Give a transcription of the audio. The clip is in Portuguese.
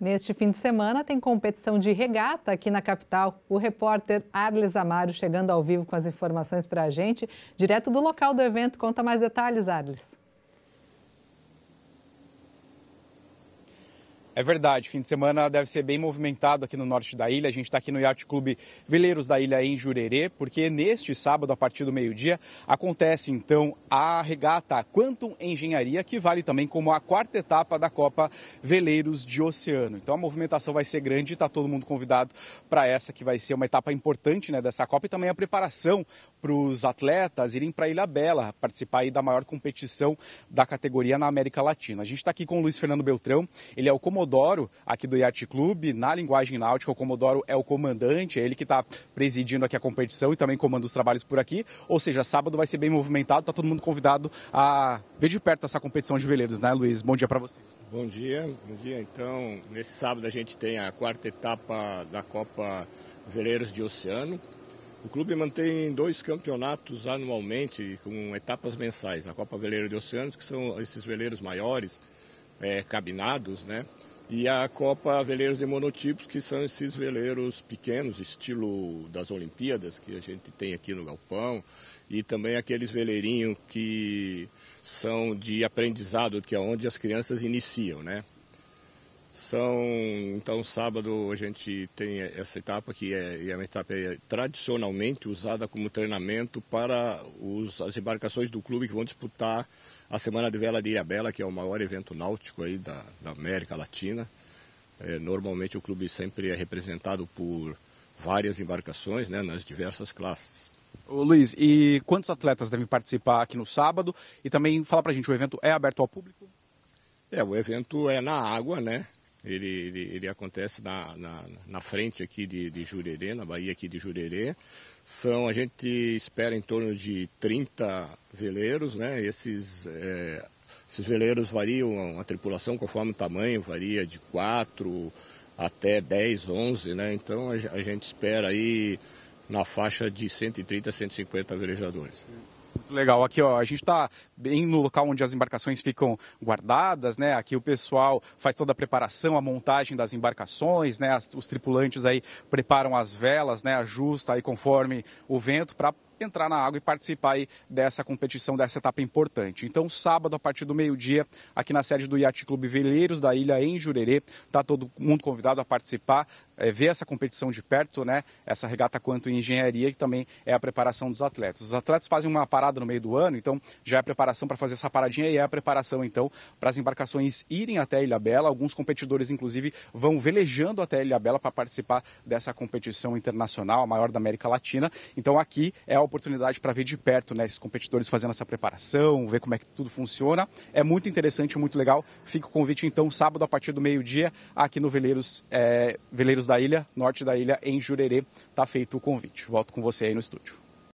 Neste fim de semana tem competição de regata aqui na capital. O repórter Arles Amaro chegando ao vivo com as informações para a gente, direto do local do evento. Conta mais detalhes, Arles. É verdade, fim de semana deve ser bem movimentado aqui no norte da ilha. A gente está aqui no Yacht Clube Veleiros da Ilha em Jurerê, porque neste sábado, a partir do meio-dia, acontece então a regata Quantum Engenharia, que vale também como a quarta etapa da Copa Veleiros de Oceano. Então a movimentação vai ser grande, está todo mundo convidado para essa, que vai ser uma etapa importante né, dessa Copa e também a preparação para os atletas irem para a Ilha Bela participar aí da maior competição da categoria na América Latina. A gente está aqui com o Luiz Fernando Beltrão, ele é o comandante Comodoro, aqui do Yacht Club. Na linguagem náutica, o Comodoro é o comandante, é ele que está presidindo aqui a competição e também comanda os trabalhos por aqui. Ou seja, sábado vai ser bem movimentado, está todo mundo convidado a ver de perto essa competição de veleiros, né, Luiz? Bom dia para você. Bom dia, bom dia. Então, nesse sábado a gente tem a quarta etapa da Copa Veleiros de Oceano. O clube mantém dois campeonatos anualmente com etapas mensais. A Copa Veleiro de Oceanos, que são esses veleiros maiores, é, cabinados, né? e a Copa Veleiros de Monotipos, que são esses veleiros pequenos, estilo das Olimpíadas, que a gente tem aqui no Galpão, e também aqueles veleirinhos que são de aprendizado, que é onde as crianças iniciam, né? São, então, sábado a gente tem essa etapa que é, é uma etapa eh, tradicionalmente usada como treinamento para os, as embarcações do clube que vão disputar a Semana de Vela de Ilhabela, que é o maior evento náutico aí da, da América Latina. É, normalmente o clube sempre é representado por várias embarcações né, nas diversas classes. Ô, Luiz, e quantos atletas devem participar aqui no sábado? E também fala pra gente, o evento é aberto ao público? É, o evento é na água, né? Ele, ele, ele acontece na, na, na, frente aqui de, de Jurerê, na Bahia aqui de Jurerê. São, a gente espera em torno de 30 veleiros, né? Esses, é, esses veleiros variam, a tripulação conforme o tamanho varia de 4 até 10, 11, né? Então a, a gente espera aí na faixa de 130 a 150 velejadores. Legal, aqui ó, a gente está bem no local onde as embarcações ficam guardadas, né? Aqui o pessoal faz toda a preparação, a montagem das embarcações, né? As, os tripulantes aí preparam as velas, né? Ajusta aí conforme o vento para entrar na água e participar aí dessa competição, dessa etapa importante. Então, sábado, a partir do meio-dia, aqui na sede do Yacht Clube Veleiros da Ilha, em Jurerê, está todo mundo convidado a participar. É, ver essa competição de perto, né? Essa regata quanto em engenharia, que também é a preparação dos atletas. Os atletas fazem uma parada no meio do ano, então já é a preparação para fazer essa paradinha e é a preparação, então, para as embarcações irem até a Ilha Bela. Alguns competidores, inclusive, vão velejando até a Ilha Bela para participar dessa competição internacional, a maior da América Latina. Então aqui é a oportunidade para ver de perto né, esses competidores fazendo essa preparação, ver como é que tudo funciona. É muito interessante, muito legal. Fica o convite, então, sábado a partir do meio-dia, aqui no Veleiros, é, Veleiros da Ilha, norte da ilha, em Jurerê. Está feito o convite. Volto com você aí no estúdio.